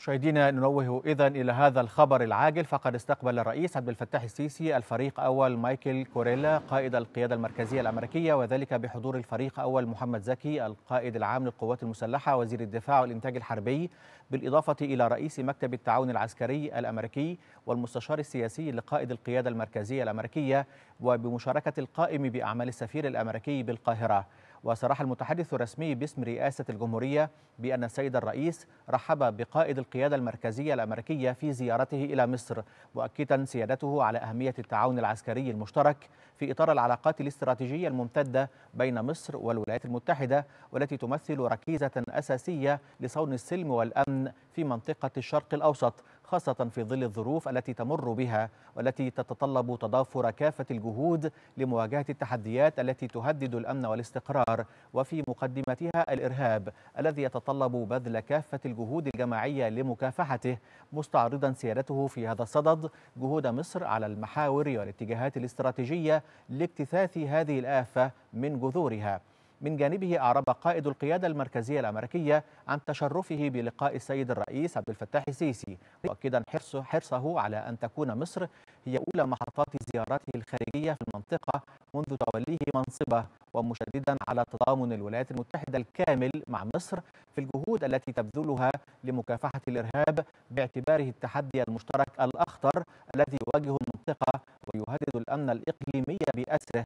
مشاهدينا ننوه اذا الى هذا الخبر العاجل فقد استقبل الرئيس عبد الفتاح السيسي الفريق اول مايكل كوريلا قائد القياده المركزيه الامريكيه وذلك بحضور الفريق اول محمد زكي القائد العام للقوات المسلحه وزير الدفاع والانتاج الحربي بالاضافه الى رئيس مكتب التعاون العسكري الامريكي والمستشار السياسي لقائد القياده المركزيه الامريكيه وبمشاركه القائم باعمال السفير الامريكي بالقاهره وصرح المتحدث الرسمي باسم رئاسة الجمهورية بأن السيد الرئيس رحب بقائد القيادة المركزية الأمريكية في زيارته إلى مصر مؤكدا سيادته على أهمية التعاون العسكري المشترك في إطار العلاقات الاستراتيجية الممتدة بين مصر والولايات المتحدة والتي تمثل ركيزة أساسية لصون السلم والأمن في منطقة الشرق الأوسط خاصة في ظل الظروف التي تمر بها والتي تتطلب تضافر كافة الجهود لمواجهة التحديات التي تهدد الأمن والاستقرار وفي مقدمتها الإرهاب الذي يتطلب بذل كافة الجهود الجماعية لمكافحته مستعرضا سيادته في هذا الصدد جهود مصر على المحاور والاتجاهات الاستراتيجية لاكتثاث هذه الآفة من جذورها من جانبه أعرب قائد القيادة المركزية الأمريكية عن تشرفه بلقاء السيد الرئيس عبد الفتاح السيسي مؤكدا حرصه, حرصه على أن تكون مصر هي أولى محطات زيارته الخارجية في المنطقة منذ توليه منصبه ومشددا على تضامن الولايات المتحدة الكامل مع مصر في الجهود التي تبذلها لمكافحة الإرهاب باعتباره التحدي المشترك الأخطر الذي يواجه المنطقة ويهدد الأمن الإقليمي بأسره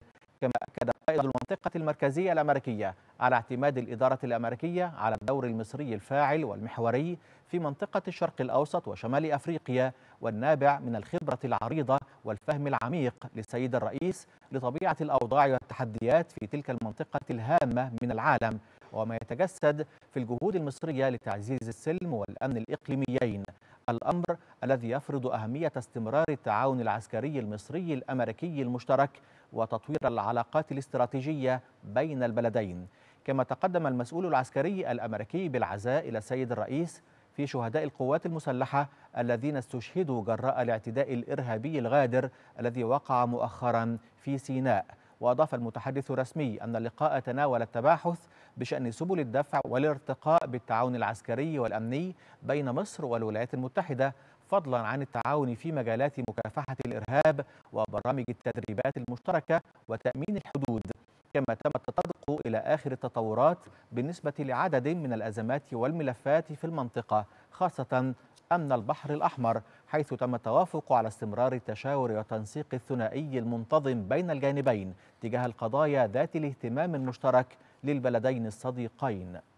الخليقة المركزية الأمريكية على اعتماد الإدارة الأمريكية على الدور المصري الفاعل والمحوري في منطقة الشرق الأوسط وشمال أفريقيا والنابع من الخبرة العريضة والفهم العميق للسيد الرئيس لطبيعة الأوضاع والتحديات في تلك المنطقة الهامة من العالم وما يتجسد في الجهود المصرية لتعزيز السلم والأمن الإقليميين الأمر الذي يفرض أهمية استمرار التعاون العسكري المصري الأمريكي المشترك وتطوير العلاقات الاستراتيجية بين البلدين كما تقدم المسؤول العسكري الأمريكي بالعزاء إلى السيد الرئيس في شهداء القوات المسلحة الذين استشهدوا جراء الاعتداء الإرهابي الغادر الذي وقع مؤخرا في سيناء وأضاف المتحدث الرسمي أن اللقاء تناول التباحث بشأن سبل الدفع والارتقاء بالتعاون العسكري والأمني بين مصر والولايات المتحدة فضلا عن التعاون في مجالات مكافحة الإرهاب وبرامج التدريبات المشتركة وتأمين الحدود كما تم التطرق إلى آخر التطورات بالنسبة لعدد من الأزمات والملفات في المنطقة خاصة أمن البحر الأحمر حيث تم التوافق على استمرار التشاور والتنسيق الثنائي المنتظم بين الجانبين تجاه القضايا ذات الاهتمام المشترك للبلدين الصديقين